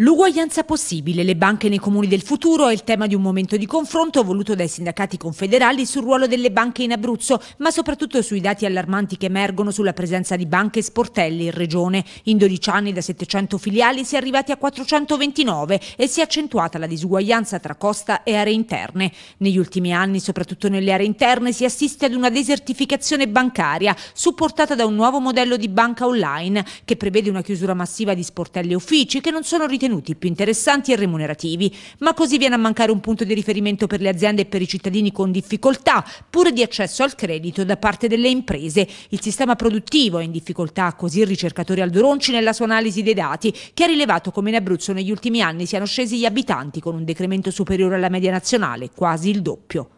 L'uguaglianza possibile, le banche nei comuni del futuro è il tema di un momento di confronto voluto dai sindacati confederali sul ruolo delle banche in Abruzzo, ma soprattutto sui dati allarmanti che emergono sulla presenza di banche e sportelli in regione. In 12 anni da 700 filiali si è arrivati a 429 e si è accentuata la disuguaglianza tra costa e aree interne. Negli ultimi anni, soprattutto nelle aree interne, si assiste ad una desertificazione bancaria, supportata da un nuovo modello di banca online, che prevede una chiusura massiva di sportelli e uffici che non sono ritenuti ritenuti più interessanti e remunerativi, ma così viene a mancare un punto di riferimento per le aziende e per i cittadini con difficoltà, pure di accesso al credito da parte delle imprese. Il sistema produttivo è in difficoltà, così il ricercatore Aldoronci nella sua analisi dei dati, che ha rilevato come in Abruzzo negli ultimi anni siano scesi gli abitanti con un decremento superiore alla media nazionale, quasi il doppio.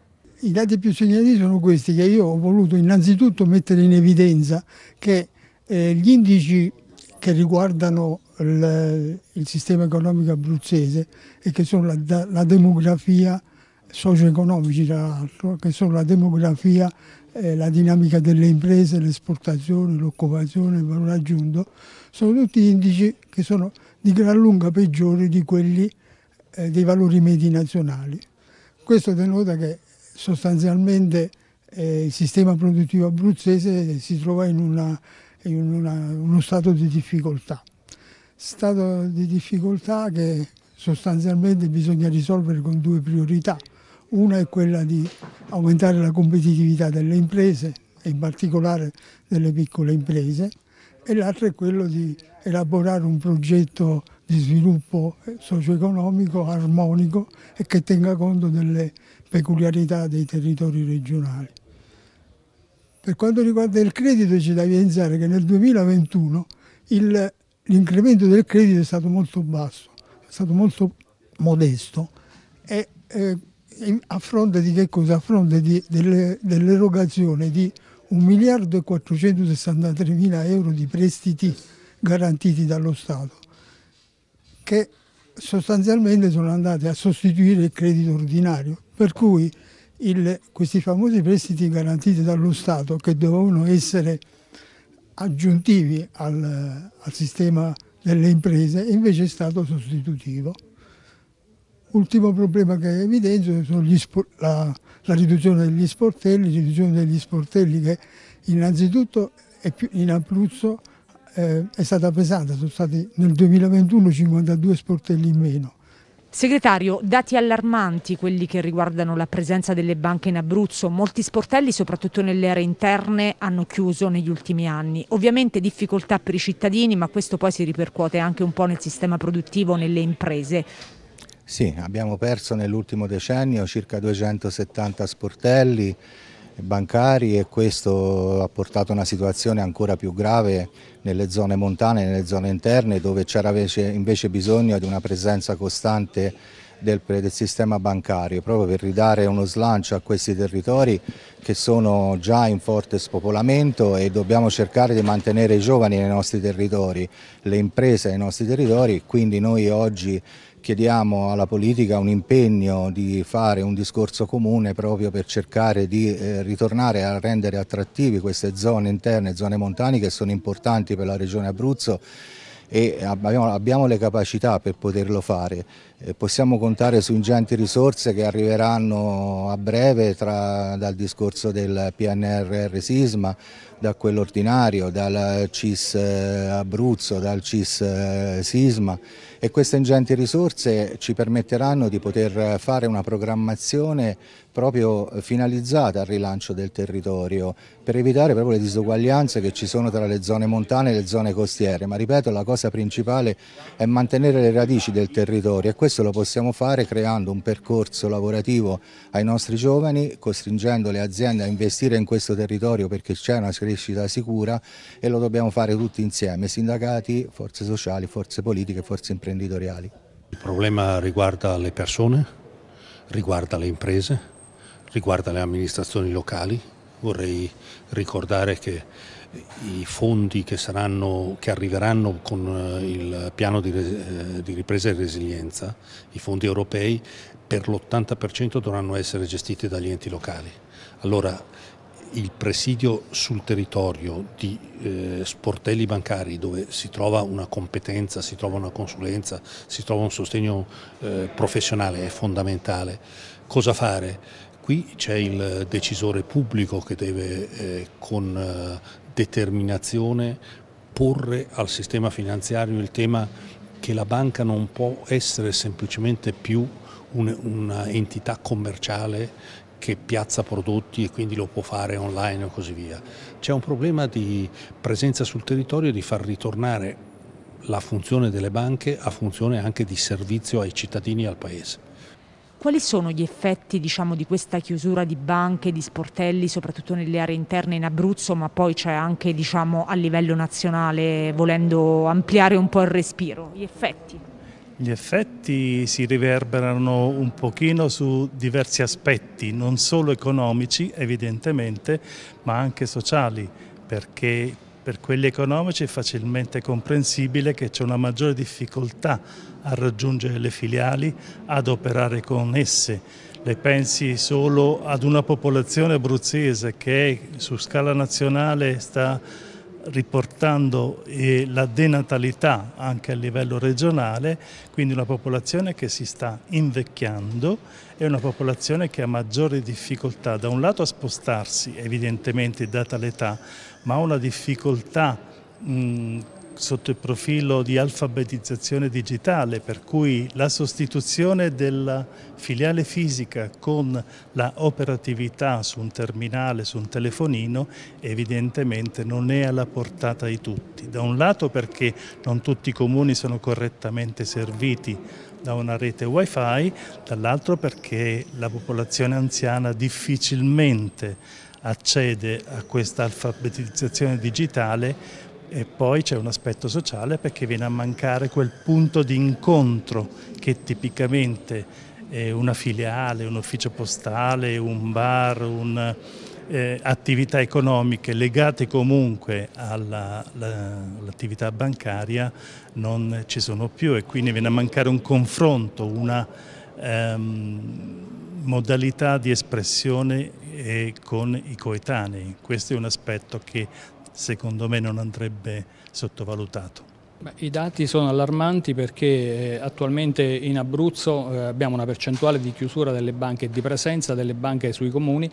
I dati più segnalati sono questi che io ho voluto innanzitutto mettere in evidenza che eh, gli indici che riguardano il, il sistema economico abruzzese e che sono la, la demografia socio-economici tra l'altro, che sono la demografia, eh, la dinamica delle imprese, l'esportazione, l'occupazione, il valore aggiunto, sono tutti indici che sono di gran lunga peggiori di quelli eh, dei valori medi nazionali. Questo denota che sostanzialmente eh, il sistema produttivo abruzzese si trova in, una, in una, uno stato di difficoltà stato di difficoltà che sostanzialmente bisogna risolvere con due priorità. Una è quella di aumentare la competitività delle imprese, in particolare delle piccole imprese, e l'altra è quella di elaborare un progetto di sviluppo socio-economico armonico e che tenga conto delle peculiarità dei territori regionali. Per quanto riguarda il credito c'è da evidenziare che nel 2021 il l'incremento del credito è stato molto basso, è stato molto modesto e eh, a fronte di che cosa? A fronte dell'erogazione di 1 miliardo e 463 mila euro di prestiti garantiti dallo Stato che sostanzialmente sono andati a sostituire il credito ordinario, per cui il, questi famosi prestiti garantiti dallo Stato che dovevano essere aggiuntivi al, al sistema delle imprese, invece è stato sostitutivo. Ultimo problema che evidenzio sono la, la, riduzione degli sportelli, riduzione degli sportelli che innanzitutto più, in Abruzzo eh, è stata pesante, sono stati nel 2021 52 sportelli in meno, Segretario, dati allarmanti quelli che riguardano la presenza delle banche in Abruzzo. Molti sportelli, soprattutto nelle aree interne, hanno chiuso negli ultimi anni. Ovviamente difficoltà per i cittadini, ma questo poi si ripercuote anche un po' nel sistema produttivo, nelle imprese. Sì, abbiamo perso nell'ultimo decennio circa 270 sportelli bancari e questo ha portato a una situazione ancora più grave nelle zone montane, nelle zone interne dove c'era invece, bisogno di una presenza costante del, del, sistema bancario, proprio per ridare uno slancio a questi territori che sono già in forte spopolamento e dobbiamo cercare di mantenere i giovani nei nostri territori, le imprese nei nostri territori, quindi noi oggi chiediamo alla politica un impegno di fare un discorso comune proprio per cercare di eh, ritornare a rendere attrattivi queste zone interne, zone montane che sono importanti per la regione Abruzzo e abbiamo, le capacità per poterlo fare. Eh, possiamo contare su ingenti risorse che arriveranno a breve tra, dal discorso del PNRR Sisma da quell'ordinario, dal CIS eh, Abruzzo, dal CIS eh, Sisma e queste ingenti risorse ci permetteranno di poter fare una programmazione proprio finalizzata al rilancio del territorio per evitare proprio le disuguaglianze che ci sono tra le zone montane e le zone costiere, ma ripeto la cosa principale è mantenere le radici del territorio e questo lo possiamo fare creando un percorso lavorativo ai nostri giovani, costringendo le aziende a investire in questo territorio perché c'è una crescita sicura e lo dobbiamo fare tutti insieme, sindacati, forze sociali, forze politiche, forze imprenditoriali. Il problema riguarda le persone, riguarda le imprese, riguarda le amministrazioni locali. Vorrei ricordare che i fondi che, saranno, che arriveranno con eh, il piano di, eh, di ripresa e resilienza, i fondi europei, per l'80% dovranno essere gestiti dagli enti locali. Allora il presidio sul territorio di eh, sportelli bancari dove si trova una competenza, si trova una consulenza, si trova un sostegno eh, professionale è fondamentale. Cosa fare? Qui c'è il decisore pubblico che deve eh, con eh, determinazione porre al sistema finanziario il tema che la banca non può essere semplicemente più un'entità commerciale che piazza prodotti e quindi lo può fare online e così via. C'è un problema di presenza sul territorio e di far ritornare la funzione delle banche a funzione anche di servizio ai cittadini e al paese. Quali sono gli effetti diciamo, di questa chiusura di banche, di sportelli, soprattutto nelle aree interne in Abruzzo, ma poi c'è anche diciamo, a livello nazionale, volendo ampliare un po' il respiro? Gli effetti? Gli effetti si riverberano un pochino su diversi aspetti, non solo economici evidentemente, ma anche sociali, perché per quelli economici è facilmente comprensibile che c'è una maggiore difficoltà a raggiungere le filiali, ad operare con esse. Le pensi solo ad una popolazione abruzzese che su scala nazionale sta riportando eh, la denatalità anche a livello regionale, quindi una popolazione che si sta invecchiando è una popolazione che ha maggiore difficoltà da un lato a spostarsi evidentemente data l'età, ma ha una difficoltà mh, sotto il profilo di alfabetizzazione digitale, per cui la sostituzione della filiale fisica con la operatività su un terminale, su un telefonino, evidentemente non è alla portata di tutti. Da un lato perché non tutti i comuni sono correttamente serviti da una rete wifi, dall'altro perché la popolazione anziana difficilmente accede a questa alfabetizzazione digitale e poi c'è un aspetto sociale perché viene a mancare quel punto di incontro che tipicamente una filiale, un ufficio postale, un bar, un, eh, attività economiche legate comunque all'attività all bancaria non ci sono più e quindi viene a mancare un confronto, una ehm, modalità di espressione eh, con i coetanei. Questo è un aspetto che secondo me non andrebbe sottovalutato. Beh, I dati sono allarmanti perché eh, attualmente in Abruzzo eh, abbiamo una percentuale di chiusura delle banche e di presenza delle banche sui comuni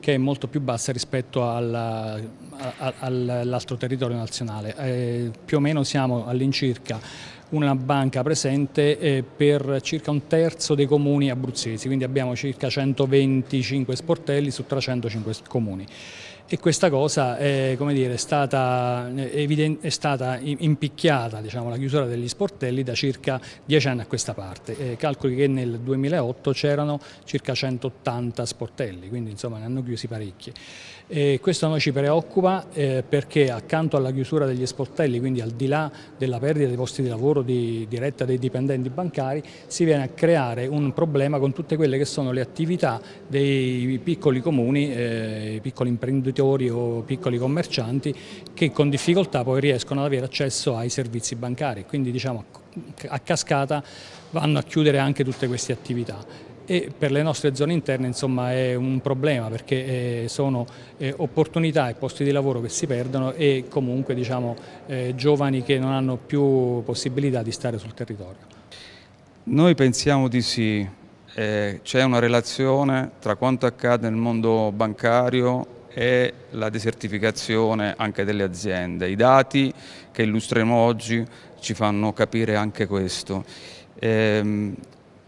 che è molto più bassa rispetto all'altro territorio nazionale. Eh, più o meno siamo all'incirca una banca presente eh, per circa un terzo dei comuni abruzzesi, quindi abbiamo circa 125 sportelli su 305 comuni e questa cosa è, dire, è, stata, è stata, impicchiata, diciamo, la chiusura degli sportelli da circa dieci anni a questa parte. Eh, calcoli che nel 2008 c'erano circa 180 sportelli, quindi insomma ne hanno chiusi parecchi. Eh, questo a noi ci preoccupa eh, perché accanto alla chiusura degli sportelli, quindi al di là della perdita dei posti di lavoro di, diretta dei dipendenti bancari, si viene a creare un problema con tutte quelle che sono le attività dei piccoli comuni, eh, i piccoli imprenditori imprenditori o piccoli commercianti che con difficoltà poi riescono ad avere accesso ai servizi bancari, quindi diciamo a cascata vanno a chiudere anche tutte queste attività e per le nostre zone interne insomma, è un problema perché eh, sono eh, opportunità e posti di lavoro che si perdono e comunque diciamo, eh, giovani che non hanno più possibilità di stare sul territorio. Noi pensiamo di sì, eh, c'è una relazione tra quanto accade nel mondo bancario e la desertificazione anche delle aziende. I dati che illustriamo oggi ci fanno capire anche questo. Ehm,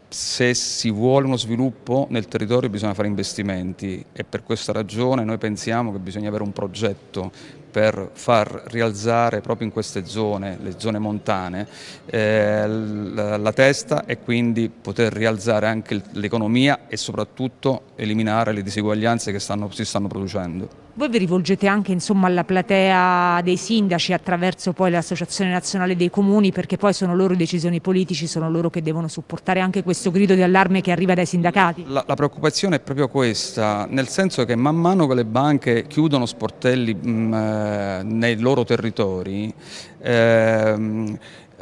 se si vuole uno sviluppo nel territorio bisogna fare investimenti e per questa ragione noi pensiamo che bisogna avere un progetto per far rialzare proprio in queste zone, le zone montane, eh, la, testa e quindi poter rialzare anche l'economia e soprattutto eliminare le diseguaglianze che stanno, si stanno producendo. Voi vi rivolgete anche insomma, alla platea dei sindaci attraverso poi l'Associazione Nazionale dei Comuni perché poi sono loro decisioni politici, sono loro che devono supportare anche questo grido di allarme che arriva dai sindacati. La, la preoccupazione è proprio questa, nel senso che man mano che le banche chiudono sportelli mh, mm, eh, nei loro territori, ehm,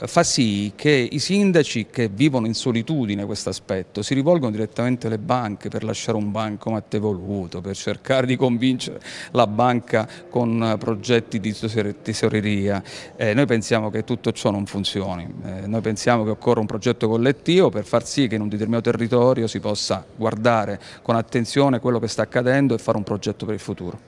fa sì che i sindaci che vivono in solitudine questo aspetto si rivolgono direttamente alle banche per lasciare un bancomat evoluto, per cercare di convincere la banca con progetti di tesoreria. Eh, noi pensiamo che tutto ciò non funzioni, eh, noi pensiamo che occorra un progetto collettivo per far sì che in un determinato territorio si possa guardare con attenzione quello che sta accadendo e fare un progetto per il futuro.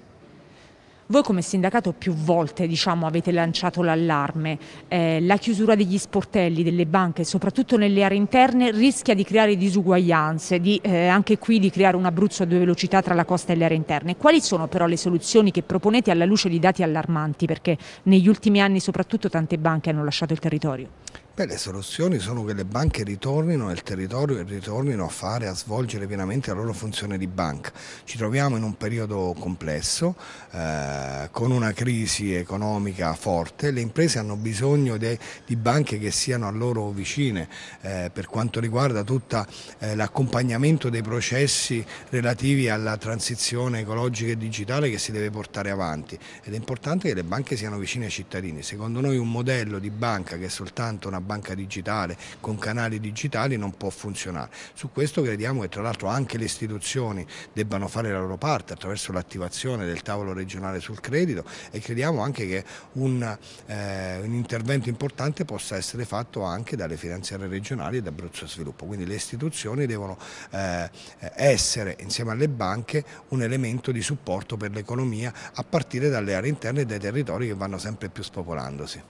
Voi come sindacato più volte diciamo, avete lanciato l'allarme, eh, la chiusura degli sportelli, delle banche, soprattutto nelle aree interne, rischia di creare disuguaglianze, di, eh, anche qui di creare un Abruzzo a due velocità tra la costa e le aree interne. Quali sono però le soluzioni che proponete alla luce di dati allarmanti? Perché negli ultimi anni soprattutto tante banche hanno lasciato il territorio. Beh, le soluzioni sono che le banche ritornino nel territorio e ritornino a fare, a svolgere pienamente la loro funzione di banca. Ci troviamo in un periodo complesso, eh, con una crisi economica forte, le imprese hanno bisogno de, di banche che siano a loro vicine eh, per quanto riguarda tutto eh, l'accompagnamento dei processi relativi alla transizione ecologica e digitale che si deve portare avanti ed è importante che le banche siano vicine ai cittadini. Secondo noi un modello di banca che è soltanto una banca banca digitale, con canali digitali non può funzionare. Su questo crediamo che tra l'altro anche le istituzioni debbano fare la loro parte attraverso l'attivazione del tavolo regionale sul credito e crediamo anche che un, eh, un intervento importante possa essere fatto anche dalle finanziarie regionali e da Abruzzo Sviluppo. Quindi le istituzioni devono eh, essere insieme alle banche un elemento di supporto per l'economia a partire dalle aree interne e dai territori che vanno sempre più spopolandosi.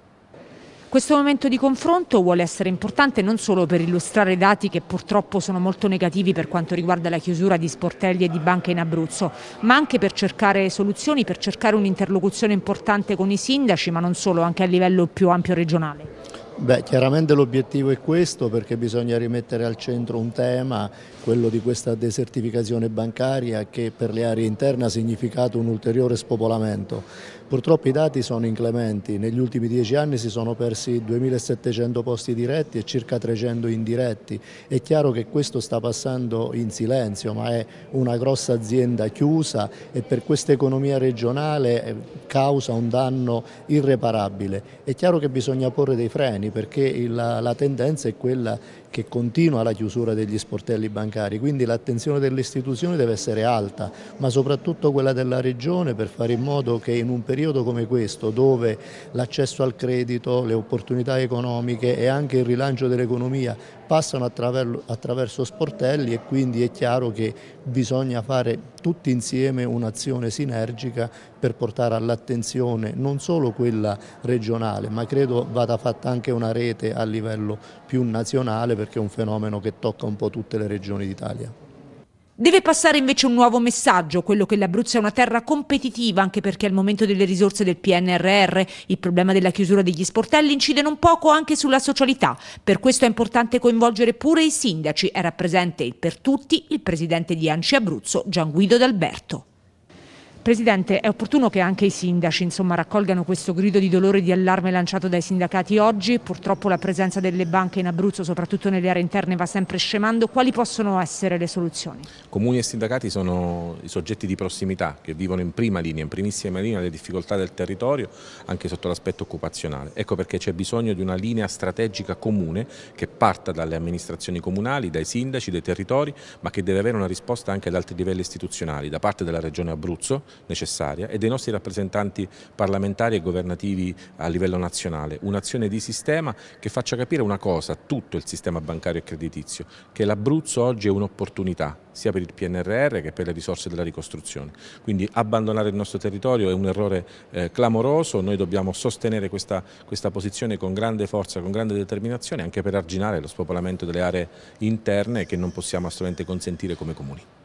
Questo momento di confronto vuole essere importante non solo per illustrare dati che purtroppo sono molto negativi per quanto riguarda la chiusura di sportelli e di banche in Abruzzo, ma anche per cercare soluzioni, per cercare un'interlocuzione importante con i sindaci, ma non solo, anche a livello più ampio regionale. Beh, chiaramente l'obiettivo è questo perché bisogna rimettere al centro un tema, quello di questa desertificazione bancaria che per le aree interne ha significato un ulteriore spopolamento. Purtroppo i dati sono inclementi, negli ultimi dieci anni si sono persi 2.700 posti diretti e circa 300 indiretti. È chiaro che questo sta passando in silenzio, ma è una grossa azienda chiusa e per questa economia regionale eh, causa un danno irreparabile. È chiaro che bisogna porre dei freni perché la, la tendenza è quella che continua la chiusura degli sportelli bancari, quindi l'attenzione delle istituzioni deve essere alta, ma soprattutto quella della Regione per fare in modo che in un periodo come questo, dove l'accesso al credito, le opportunità economiche e anche il rilancio dell'economia passano attraverso sportelli e quindi è chiaro che bisogna fare tutti insieme un'azione sinergica per portare all'attenzione non solo quella regionale, ma credo vada fatta anche una rete a livello più nazionale perché è un fenomeno che tocca un po' tutte le regioni d'Italia. Deve passare invece un nuovo messaggio, quello che l'Abruzzo è una terra competitiva, anche perché al momento delle risorse del PNRR il problema della chiusura degli sportelli incide non poco anche sulla socialità. Per questo è importante coinvolgere pure i sindaci. Era presente il per tutti il presidente di Anci Abruzzo, Gian Guido D'Alberto. Presidente, è opportuno che anche i sindaci insomma, raccolgano questo grido di dolore e di allarme lanciato dai sindacati oggi. Purtroppo la presenza delle banche in Abruzzo, soprattutto nelle aree interne, va sempre scemando. Quali possono essere le soluzioni? Comuni e sindacati sono i soggetti di prossimità che vivono in prima linea, in primissima linea, le difficoltà del territorio, anche sotto l'aspetto occupazionale. Ecco perché c'è bisogno di una linea strategica comune che parta dalle amministrazioni comunali, dai sindaci, dai territori, ma che deve avere una risposta anche ad altri livelli istituzionali, da parte della Regione Abruzzo necessaria e dei nostri rappresentanti parlamentari e governativi a livello nazionale. Un'azione di sistema che faccia capire una cosa a tutto il sistema bancario e creditizio, che l'Abruzzo oggi è un'opportunità sia per il PNRR che per le risorse della ricostruzione. Quindi abbandonare il nostro territorio è un errore eh, clamoroso, noi dobbiamo sostenere questa, questa posizione con grande forza, con grande determinazione anche per arginare lo spopolamento delle aree interne che non possiamo assolutamente consentire come comuni.